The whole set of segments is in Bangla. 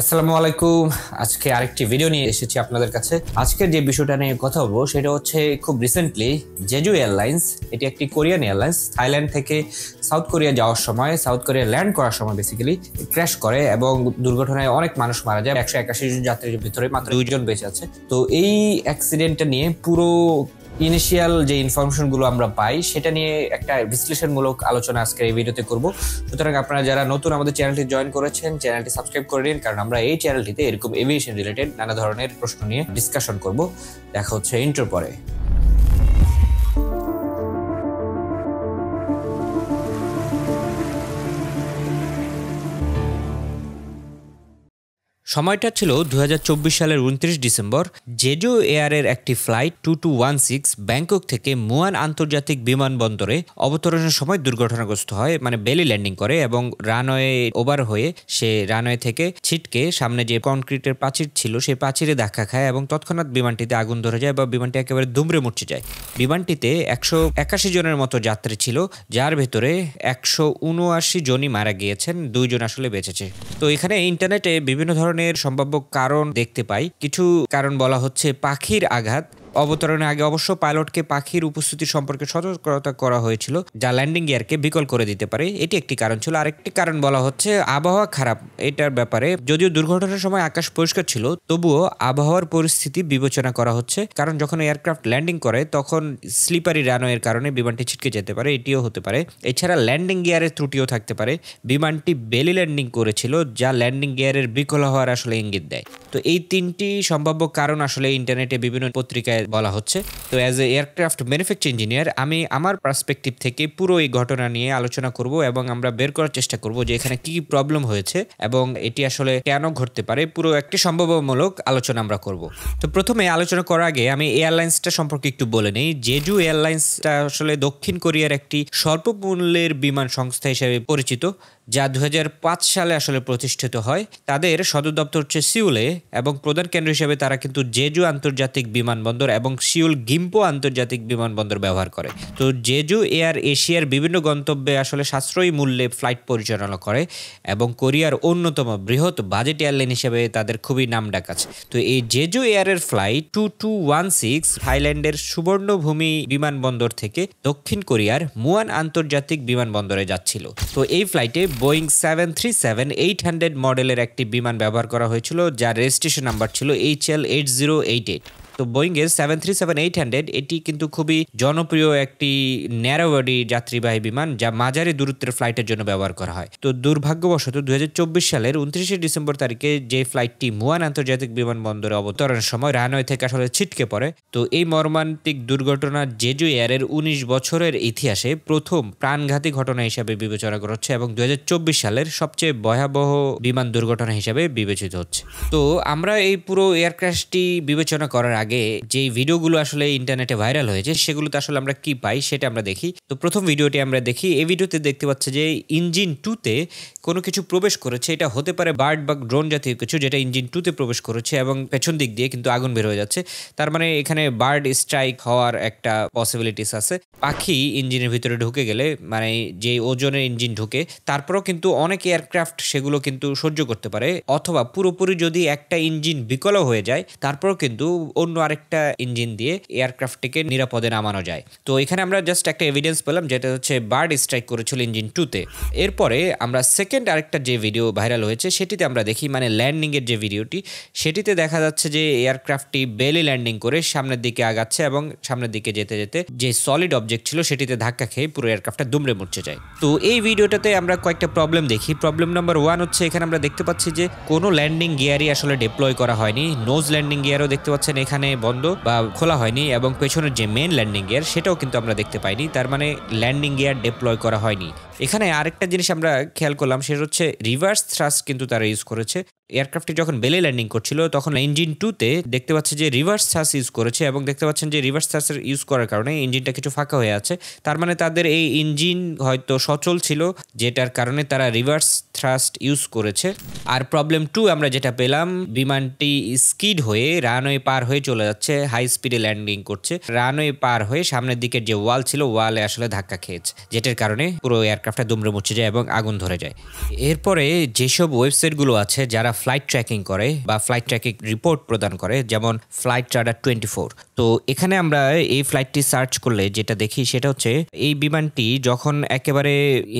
আসসালামু আলাইকুম আজকে আরেকটি ভিডিও নিয়ে এসেছি আপনাদের কাছে আজকের যে বিষয়টা নিয়ে কথা বলবো সেটা হচ্ছে খুব রিসেন্টলি জেজু এয়ারলাইন্স এটি একটি কোরিয়ান এয়ারলাইন্স থাইল্যান্ড থেকে সাউথ কোরিয়া যাওয়ার সময় সাউথ কোরিয়া ল্যান্ড করার সময় বেসিক্যালি ক্র্যাশ করে এবং দুর্ঘটনায় অনেক মানুষ মারা যায় একশো একাশি জন যাত্রীর ভিতরে মাত্র দুইজন বেঁচে আছে তো এই অ্যাক্সিডেন্টটা নিয়ে পুরো ইনিশিয়াল যে ইনফরমেশনগুলো আমরা পাই সেটা নিয়ে একটা বিশ্লেষণমূলক আলোচনা আজকে এই ভিডিওতে করব সুতরাং আপনারা যারা নতুন আমাদের চ্যানেলটি জয়েন করেছেন চ্যানেলটি সাবস্ক্রাইব করে নিন কারণ আমরা এই চ্যানেলটিতে এরকম এভিয়েশন রিলেটেড নানা ধরনের প্রশ্ন নিয়ে ডিসকাশন করব দেখা হচ্ছে ইন্টার পরে সময়টা ছিল দু সালের উনত্রিশ ডিসেম্বর জেজো এয়ারের একটি flight two two one six Bangkok থেকে মুয়ান আন্তর্জাতিক বিমানবন্দরে অবতরণের সময় দুর্ঘটনাগ্রস্ত হয় মানে বেলি ল্যান্ডিং করে এবং রানওয়ে ওভার হয়ে সে রানওয়ে থেকে ছিটকে সামনে যে কনক্রিটের প্রাচীর ছিল সেই প্রাচীরে ধাক্কা খায় এবং তৎক্ষণাৎ বিমানটিতে আগুন ধরে যায় বা বিমানটি একেবারে দুমড়ে মুচড়ে যায় বিমানটিতে একশো একাশি জনের মতো যাত্রী ছিল যার ভেতরে একশো উনআশি জনই মারা গিয়েছেন দুইজন আসলে বেঁচেছে তো এখানে ইন্টারনেটে বিভিন্ন ধরনের সম্ভাব্য কারণ দেখতে পাই কিছু কারণ বলা হচ্ছে পাখির আঘাত অবতরণের আগে অবশ্য পাইলটকে পাখির উপস্থিতি সম্পর্কে সতর্কতা করা হয়েছিল যা ল্যান্ডিং গিয়ারকে বিকল করে দিতে পারে এটি একটি কারণ ছিল আরেকটি কারণ বলা হচ্ছে আবহাওয়া খারাপ এটার ব্যাপারে যদিও দুর্ঘটনার সময় আকাশ পরিষ্কার ছিল তবুও আবহাওয়ার পরিস্থিতি বিবেচনা করা হচ্ছে কারণ যখন এয়ারক্রাফট ল্যান্ডিং করে তখন স্লিপারি রানওয়ের কারণে বিমানটি ছিটকে যেতে পারে এটিও হতে পারে এছাড়া ল্যান্ডিং গিয়ারের ত্রুটিও থাকতে পারে বিমানটি বেলি ল্যান্ডিং করেছিল যা ল্যান্ডিং গিয়ারের বিকল হওয়ার আসলে ইঙ্গিত দেয় তো এই তিনটি সম্ভাব্য কারণ আসলে ইন্টারনেটে বিভিন্ন পত্রিকায় বলা হচ্ছে তো as a aircraft manufacture engineer আমি আমার পার্সপেক্টিভ থেকে পুরো এই ঘটনা নিয়ে আলোচনা করব এবং আমরা বের করার চেষ্টা করব যে এখানে কি প্রবলেম হয়েছে এবং এটি আসলে কেন ঘটতে পারে পুরো একটি সম্ভাবনামূলক আলোচনা আমরা করব তো প্রথমে আলোচনা করার আগে আমি এয়ারলাইন্সটা সম্পর্কে একটু বলে নিই জেজু এয়ারলাইন্সটা আসলে দক্ষিণ কোরিয়ার একটি স্বল্প মূল্যের বিমান সংস্থা হিসেবে পরিচিত যা দু সালে আসলে প্রতিষ্ঠিত হয় তাদের সদর দপ্তর হচ্ছে সিউলে এবং প্রধান কেন্দ্র হিসেবে তারা কিন্তু জেজু আন্তর্জাতিক বিমানবন্দর বিমানবন্দর এবং সিউল গিম্পো আন্তর্জাতিক বিমানবন্দর ব্যবহার করে তো জেজু এয়ার এশিয়ার বিভিন্ন গন্তব্যে আসলে সাশ্রয়ী মূল্যে ফ্লাইট পরিচালনা করে এবং কোরিয়ার অন্যতম বৃহৎ বাজেট এয়ারলাইন হিসেবে তাদের খুবই নাম ডাক আছে তো এই জেজু এয়ারের flight two two one six থাইল্যান্ডের সুবর্ণভূমি বিমানবন্দর থেকে দক্ষিণ কোরিয়ার মুয়ান আন্তর্জাতিক বিমানবন্দরে যাচ্ছিল তো এই ফ্লাইটে Boeing seven three seven eight hundred মডেলের একটি বিমান ব্যবহার করা হয়েছিল যার রেজিস্ট্রেশন নাম্বার ছিল H L eight zero eight eight তো বোয়িংয়ের seven three seven eight hundred এটি কিন্তু খুবই জনপ্রিয় একটি ন্যারোবডি যাত্রীবাহী বিমান যা মাঝারি দূরত্বের ফ্লাইটের জন্য ব্যবহার করা হয় তো দুর্ভাগ্যবশত দু সালের উনত্রিশে ডিসেম্বর তারিখে যে ফ্লাইটটি মুয়ান আন্তর্জাতিক বিমানবন্দরে অবতরণের সময় রানওয়ে থেকে আসলে ছিটকে পড়ে তো এই মর্মান্তিক দুর্ঘটনা জেজু এয়ারের উনিশ বছরের ইতিহাসে প্রথম প্রাণঘাতী ঘটনা হিসাবে বিবেচনা করা হচ্ছে এবং দু সালের সবচেয়ে ভয়াবহ বিমান দুর্ঘটনা হিসাবে বিবেচিত হচ্ছে তো আমরা এই পুরো এয়ারক্রাশটি বিবেচনা করার আগে আগে যে ভিডিওগুলো আসলে ইন্টারনেটে ভাইরাল হয়েছে সেগুলোতে আসলে আমরা কি পাই সেটা আমরা দেখি তো প্রথম ভিডিওটি আমরা দেখি এই ভিডিওতে দেখতে পাচ্ছি যে ইঞ্জিন টুতে কোনো কিছু প্রবেশ করেছে এটা হতে পারে বার্ড বা ড্রোন জাতীয় কিছু যেটা ইঞ্জিন টুতে প্রবেশ করেছে এবং পেছন দিক দিয়ে কিন্তু আগুন বের হয়ে যাচ্ছে তার মানে এখানে বার্ড স্ট্রাইক হওয়ার একটা পসিবিলিটিস আছে পাখি ইঞ্জিনের ভিতরে ঢুকে গেলে মানে যে ওজনের ইঞ্জিন ঢুকে তারপরও কিন্তু অনেক এয়ারক্রাফট সেগুলো কিন্তু সহ্য করতে পারে অথবা পুরোপুরি যদি একটা ইঞ্জিন বিকল হয়ে যায় তারপরও কিন্তু অন্য অন্য আরেকটা ইঞ্জিন দিয়ে এয়ারক্রাফটটিকে নিরাপদে নামানো যায় তো এখানে আমরা জাস্ট একটা এভিডেন্স পেলাম যেটা হচ্ছে বার্ড স্ট্রাইক করেছিল ইঞ্জিন টুতে এরপরে আমরা সেকেন্ড আরেকটা যে ভিডিও ভাইরাল হয়েছে সেটিতে আমরা দেখি মানে ল্যান্ডিংয়ের যে ভিডিওটি সেটিতে দেখা যাচ্ছে যে এয়ারক্রাফটটি বেলি ল্যান্ডিং করে সামনের দিকে আগাচ্ছে এবং সামনের দিকে যেতে যেতে যে সলিড অবজেক্ট ছিল সেটিতে ধাক্কা খেয়ে পুরো এয়ারক্রাফটটা দুমড়ে মরছে যায় তো এই ভিডিওটাতে আমরা কয়েকটা প্রবলেম দেখি প্রবলেম নাম্বার ওয়ান হচ্ছে এখানে আমরা দেখতে পাচ্ছি যে কোনো ল্যান্ডিং গিয়ারই আসলে ডিপ্লয় করা হয়নি নোজ ল্যান্ডিং গিয়ারও দেখতে পাচ্ছেন এখানে মানে বন্ধ বা খোলা হয়নি এবং পেছনের যে মেন ল্যান্ডিং গিয়ার সেটাও কিন্তু আমরা দেখতে পাইনি তার মানে ল্যান্ডিং গিয়ার ডিপ্লয় করা হয়নি এখানে আরেকটা জিনিস আমরা খেয়াল করলাম সেটা হচ্ছে রিভার্স থ্রাস্ট কিন্তু তারা ইউজ করেছে এয়ারক্রাফটটি যখন বেলে ল্যান্ডিং করছিল তখন ইঞ্জিন টুতে দেখতে পাচ্ছে যে রিভার্স সাস ইউজ করেছে এবং দেখতে পাচ্ছেন যে রিভার্স সাসের ইউজ করার কারণে ইঞ্জিনটা কিছু ফাঁকা হয়ে আছে তার মানে তাদের এই ইঞ্জিন হয়তো সচল ছিল যেটার কারণে তারা রিভার্স থ্রাস্ট ইউজ করেছে আর প্রবলেম টু আমরা যেটা পেলাম বিমানটি স্কিড হয়ে রানওয়ে পার হয়ে চলে যাচ্ছে হাই স্পিডে ল্যান্ডিং করছে রানওয়ে পার হয়ে সামনের দিকের যে ওয়াল ছিল ওয়ালে আসলে ধাক্কা খেয়েছে যেটার কারণে পুরো এয়ারক্রাফটটা দুমড়ে মুছে যায় এবং আগুন ধরে যায় এরপরে যেসব ওয়েবসাইটগুলো আছে যারা ফ্লাইট ট্র্যাকিং করে বা ফ্লাইট ট্র্যাকিং রিপোর্ট প্রদান করে যেমন ফ্লাইট রাডার টোয়েন্টি ফোর তো এখানে আমরা এই ফ্লাইটটি সার্চ করলে যেটা দেখি সেটা হচ্ছে এই বিমানটি যখন একেবারে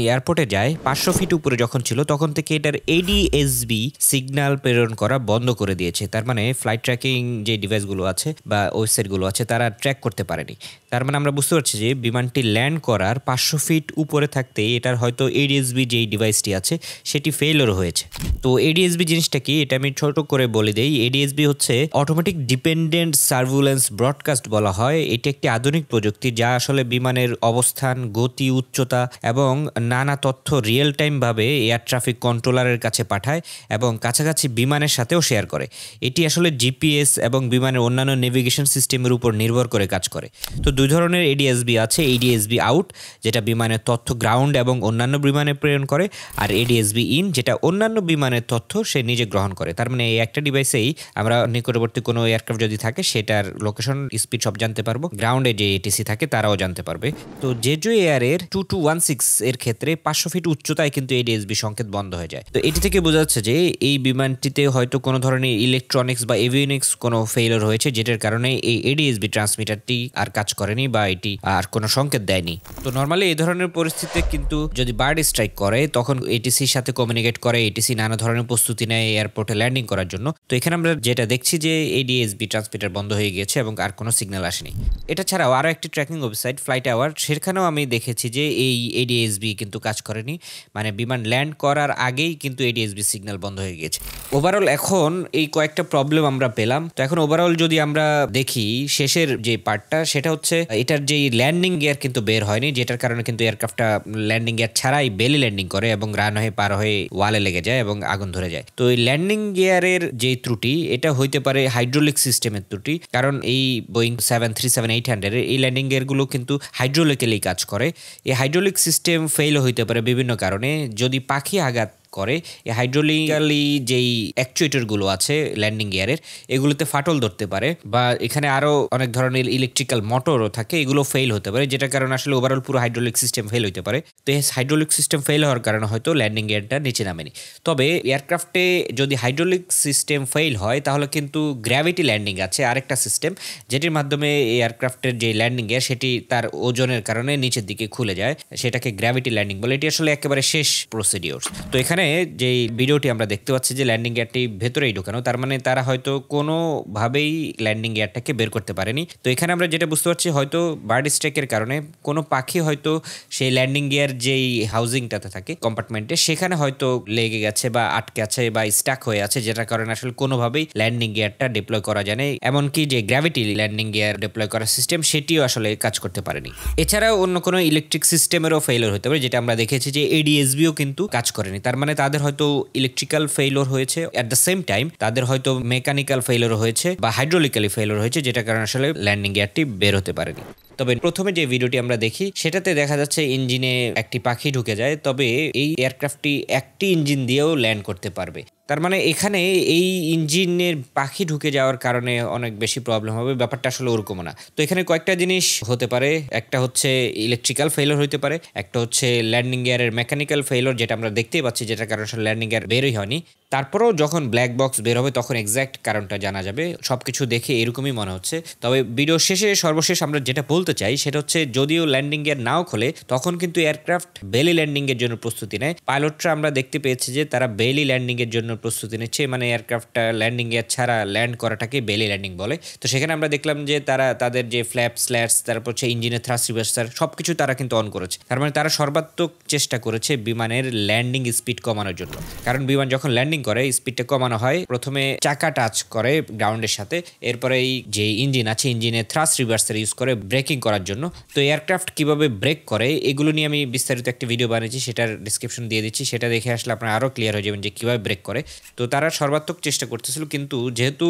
এয়ারপোর্টে যায় পাঁচশো ফিট উপরে যখন ছিল তখন থেকে এটার এডিএসবি সিগন্যাল প্রেরণ করা বন্ধ করে দিয়েছে তার মানে ফ্লাইট ট্র্যাকিং যে ডিভাইসগুলো আছে বা ওয়েবসাইটগুলো আছে তারা ট্র্যাক করতে পারেনি তার মানে আমরা বুঝতে পারছি যে বিমানটি ল্যান্ড করার পাঁচশো ফিট উপরে থাকতে এটার হয়তো এডিএসবি যেই ডিভাইসটি আছে সেটি ফেলর হয়েছে তো এডিএসবি জিনিস জিনিসটা কি এটা আমি ছোট করে বলে দিই এডিএসবি হচ্ছে অটোমেটিক ডিপেন্ডেন্ট সার্ভুলেন্স ব্রডকাস্ট বলা হয় এটি একটি আধুনিক প্রযুক্তি যা আসলে বিমানের অবস্থান গতি উচ্চতা এবং নানা তথ্য রিয়েল টাইমভাবে এয়ার ট্রাফিক কন্ট্রোলারের কাছে পাঠায় এবং কাছাকাছি বিমানের সাথেও শেয়ার করে এটি আসলে জিপিএস এবং বিমানের অন্যান্য নেভিগেশন সিস্টেমের উপর নির্ভর করে কাজ করে তো দুই ধরনের এডিএসবি আছে এডিএসবি আউট যেটা বিমানের তথ্য গ্রাউন্ড এবং অন্যান্য বিমানে প্রেরণ করে আর এডিএসবি ইন যেটা অন্যান্য বিমানের তথ্য সে নিজে গ্রহণ করে তার মানে এই একটা ডিভাইসেই আমরা নিকটবর্তী কোনো এয়ারক্রাফট যদি থাকে সেটার লোকেশন স্পিড সব জানতে পারবো গ্রাউন্ডে যে এটিসি থাকে তারাও জানতে পারবে তো জেজো এয়ারের টু টু ওয়ান সিক্স এর ক্ষেত্রে পাঁচশো ফিট উচ্চতায় কিন্তু এই ডিএসবি সংকেত বন্ধ হয়ে যায় তো এটি থেকে বোঝা যাচ্ছে যে এই বিমানটিতে হয়তো কোনো ধরনের ইলেকট্রনিক্স বা এভিয়নিক্স কোনো ফেইলর হয়েছে যেটার কারণে এই এডিএসবি ট্রান্সমিটারটি আর কাজ করেনি বা এটি আর কোনো সংকেত দেয়নি তো নর্মালি এই ধরনের পরিস্থিতিতে কিন্তু যদি বার্ড স্ট্রাইক করে তখন এটিসির সাথে কমিউনিকেট করে এটিসি নানা ধরনের প্রস্তুতি নেয় এই এয়ারপোর্টে ল্যান্ডিং করার জন্য তো এখানে আমরা যেটা দেখছি যে এডিএসবি ট্রান্সমিটার বন্ধ হয়ে গেছে এবং আর কোনো সিগন্যাল আসেনি এটা ছাড়াও আরও একটি ট্র্যাকিং ওয়েবসাইট ফ্লাইট আওয়ার সেখানেও আমি দেখেছি যে এই এডিএসবি কিন্তু কাজ করেনি মানে বিমান ল্যান্ড করার আগেই কিন্তু এডিএসবি সিগন্যাল বন্ধ হয়ে গিয়েছে ওভারঅল এখন এই কয়েকটা প্রবলেম আমরা পেলাম তো এখন ওভারঅল যদি আমরা দেখি শেষের যে পার্টটা সেটা হচ্ছে এটার যেই ল্যান্ডিং গিয়ার কিন্তু বের হয়নি যেটার কারণে কিন্তু এয়ারক্রাফটটা ল্যান্ডিং গিয়ার ছাড়াই বেলি ল্যান্ডিং করে এবং রান হয়ে পার হয়ে ওয়ালে লেগে যায় এবং আগুন ধরে যায় তো ওই ল্যান্ডিং গিয়ারের যে ত্রুটি এটা হইতে পারে হাইড্রোলিক সিস্টেমের ত্রুটি কারণ এই Boeing seven three seven eight হান্ড্রেডের এই ল্যান্ডিং গিয়ারগুলো কিন্তু হাইড্রোলিক্যালি কাজ করে এই হাইড্রোলিক সিস্টেম ফেল হইতে পারে বিভিন্ন কারণে যদি পাখি আঘাত করে এই হাইড্রোলিক্যালি যেই অ্যাকচুয়েটরগুলো আছে ল্যান্ডিং গিয়ারের এগুলোতে ফাটল ধরতে পারে বা এখানে আরও অনেক ধরনের ইলেকট্রিক্যাল মোটরও থাকে এগুলো ফেল হতে পারে যেটার কারণে আসলে ওভারঅল পুরো হাইড্রোলিক সিস্টেম ফেল হতে পারে তো এই হাইড্রোলিক সিস্টেম ফেল হওয়ার কারণে হয়তো ল্যান্ডিং গিয়ারটা নিচে নামেনি তবে এয়ারক্রাফটে যদি হাইড্রোলিক সিস্টেম ফেল হয় তাহলে কিন্তু গ্র্যাভিটি ল্যান্ডিং আছে আরেকটা সিস্টেম যেটির মাধ্যমে এয়ারক্রাফটের যে ল্যান্ডিং গিয়ার সেটি তার ওজনের কারণে নিচের দিকে খুলে যায় সেটাকে গ্র্যাভিটি ল্যান্ডিং বলে এটি আসলে একেবারে শেষ প্রসিডিওর তো এখানে এখানে যে ভিডিওটি আমরা দেখতে পাচ্ছি যে ল্যান্ডিং গিয়ারটি ভেতরেই ঢোকানো তার মানে তারা হয়তো কোনোভাবেই ল্যান্ডিং গিয়ারটাকে বের করতে পারেনি তো এখানে আমরা যেটা বুঝতে পারছি হয়তো বার্ড স্ট্রাইকের কারণে কোনো পাখি হয়তো সেই ল্যান্ডিং গিয়ার যেই হাউজিংটাতে থাকে কম্পার্টমেন্টে সেখানে হয়তো লেগে গেছে বা আটকে আছে বা স্টাক হয়ে আছে যেটার কারণে আসলে কোনোভাবেই ল্যান্ডিং গিয়ারটা ডিপ্লয় করা যায় না এমনকি যে গ্র্যাভিটি ল্যান্ডিং গিয়ার ডিপ্লয় করার সিস্টেম সেটিও আসলে কাজ করতে পারেনি এছাড়াও অন্য কোনো ইলেকট্রিক সিস্টেমেরও ফেলিওর হতে পারে যেটা আমরা দেখেছি যে এডিএসবিও কিন্তু কাজ করেনি তার মানে তাদের হয়তো ইলেকট্রিক্যাল ফেইলর হয়েছে অ্যাট দ্য সেম টাইম তাদের হয়তো মেকানিক্যাল ফেইলর হয়েছে বা হাইড্রোলিক্যালি ফেইলর হয়েছে যেটা কারণে আসলে ল্যান্ডিং গিয়ারটি বের হতে পারেনি তবে প্রথমে যে ভিডিওটি আমরা দেখি সেটাতে দেখা যাচ্ছে ইঞ্জিনে একটি পাখি ঢুকে যায় তবে এই এয়ারক্রাফটটি একটি ইঞ্জিন দিয়েও ল্যান্ড করতে পারবে তার মানে এখানে এই ইঞ্জিনের পাখি ঢুকে যাওয়ার কারণে অনেক বেশি প্রবলেম হবে ব্যাপারটা আসলে ওরকম না তো এখানে কয়েকটা জিনিস হতে পারে একটা হচ্ছে ইলেকট্রিক্যাল ফেলর হতে পারে একটা হচ্ছে ল্যান্ডিং গিয়ারের মেকানিক্যাল ফেলর যেটা আমরা দেখতেই পাচ্ছি যেটা কারণে আসলে ল্যান্ডিং গিয়ার বেরোই হয়নি তারপরেও যখন ব্ল্যাক বক্স বের হবে তখন এক্স্যাক্ট কারণটা জানা যাবে সব কিছু দেখে এরকমই মনে হচ্ছে তবে ভিডিও শেষে সর্বশেষ আমরা যেটা বলতে চাই সেটা হচ্ছে যদিও ল্যান্ডিং গিয়ার নাও খোলে তখন কিন্তু এয়ারক্রাফট বেলি ল্যান্ডিংয়ের জন্য প্রস্তুতি নেয় পাইলটরা আমরা দেখতে পেয়েছি যে তারা বেলি ল্যান্ডিংয়ের জন্য প্রস্তুতি নিচ্ছে মানে এয়ারক্রাফটটা ল্যান্ডিং গিয়ার ছাড়া ল্যান্ড করাটাকে বেলি ল্যান্ডিং বলে তো সেখানে আমরা দেখলাম যে তারা তাদের যে ফ্ল্যাপ স্ল্যাটস তারপর হচ্ছে ইঞ্জিনের থ্রাস্ট রিভার্সার সব কিছু তারা কিন্তু অন করেছে তার মানে তারা সর্বাত্মক চেষ্টা করেছে বিমানের ল্যান্ডিং স্পিড কমানোর জন্য কারণ বিমান যখন ল্যান্ডিং করে স্পিডটা কমানো হয় প্রথমে চাকা টাচ করে গ্রাউন্ডের সাথে এরপরে এই যে ইঞ্জিন আছে ইঞ্জিনে থ্রাস রিভার্সার ইউজ করে ব্রেকিং করার জন্য তো এয়ারক্রাফট কিভাবে ব্রেক করে এগুলো নিয়ে আমি বিস্তারিত একটা ভিডিও বানিয়েছি সেটার ডিসক্রিপশন দিয়ে দিচ্ছি সেটা দেখে আসলে আপনার আরও ক্লিয়ার হয়ে যাবেন যে কীভাবে ব্রেক করে তো তারা সর্বাত্মক চেষ্টা করতেছিল কিন্তু যেহেতু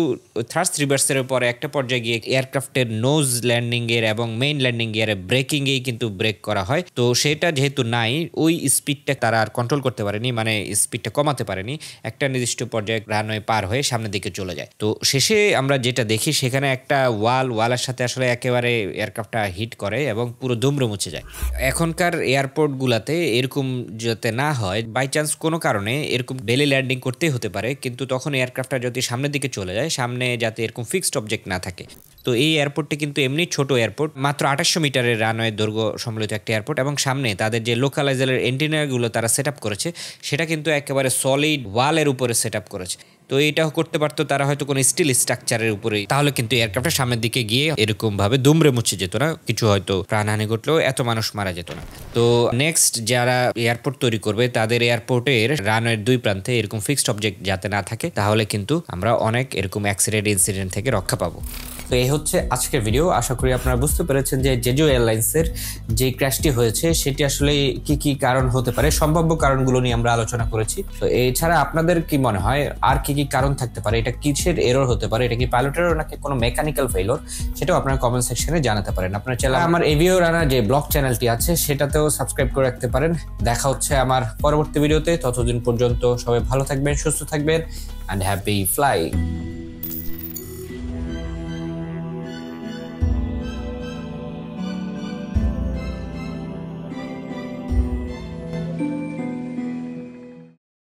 থার্স রিভার্সের পরে একটা পর্যায়ে গিয়ে এয়ারক্রাফটের নোজ ল্যান্ডিংয়ের এবং মেইন ল্যান্ডিং গিয়ারে ব্রেকিংয়েই কিন্তু ব্রেক করা হয় তো সেটা যেহেতু নাই ওই স্পিডটা তারা আর কন্ট্রোল করতে পারেনি মানে স্পিডটা কমাতে পারেনি একটা নির্দিষ্ট পর্যায়ে রানওয়ে পার হয়ে সামনের দিকে চলে যায় তো শেষে আমরা যেটা দেখি সেখানে একটা ওয়াল ওয়ালের সাথে আসলে একেবারে এয়ারক্রাফটটা হিট করে এবং পুরো দুমড়ে মুছে যায় এখনকার এয়ারপোর্টগুলোতে এরকম যাতে না হয় বাই চান্স কোনো কারণে এরকম বেলি ল্যান্ডিং করতে হতে হতে পারে কিন্তু তখন এয়ারক্রাফটটা যদি সামনের দিকে চলে যায় সামনে যাতে এরকম ফিক্সড অবজেক্ট না থাকে তো এই এয়ারপোর্টটি কিন্তু এমনি ছোট এয়ারপোর্ট মাত্র আঠাশশো মিটারের রানওয়ে দৈর্ঘ্য সম্মিলিত একটি এয়ারপোর্ট এবং সামনে তাদের যে লোকালাইজারের এন্টিনিয়ারগুলো তারা সেট করেছে সেটা কিন্তু একেবারে সলিড ওয়ালের উপরে সেট করেছে তো এটাও করতে পারতো তারা হয়তো কোনো স্টিল স্ট্রাকচারের উপরেই তাহলে কিন্তু এয়ারক্রাফ্টটা সামনের দিকে গিয়ে এরকম ভাবে দুমড়ে মুছে যেত না কিছু হয়তো প্রাণহানি ঘটলেও এত মানুষ মারা যেত না তো নেক্সট যারা এয়ারপোর্ট তৈরি করবে তাদের এয়ারপোর্টের রানওয়ের দুই প্রান্তে এরকম ফিক্সড অবজেক্ট যাতে না থাকে তাহলে কিন্তু আমরা অনেক এরকম অ্যাক্সিডেন্ট ইনসিডেন্ট থেকে রক্ষা পাবো তো এই হচ্ছে আজকের ভিডিও আশা করি আপনারা বুঝতে পেরেছেন যে জেজু এয়ারলাইন্সের যে ক্র্যাশটি হয়েছে সেটি আসলে কি কি কারণ হতে পারে সম্ভাব্য কারণগুলো নিয়ে আমরা আলোচনা করেছি তো এছাড়া আপনাদের কি মনে হয় আর কি কি কারণ থাকতে পারে এটা কিসের এরর হতে পারে এটা কি পাইলটের নাকি কোনো মেকানিক্যাল ফেলর সেটাও আপনারা কমেন্ট সেকশনে জানাতে পারেন আপনারা চ্যানেল আমার এভিও রানা যে ব্লগ চ্যানেলটি আছে সেটাতেও সাবস্ক্রাইব করে রাখতে পারেন দেখা হচ্ছে আমার পরবর্তী ভিডিওতে ততদিন পর্যন্ত সবাই ভালো থাকবেন সুস্থ থাকবেন অ্যান্ড হ্যাপি ফ্লাই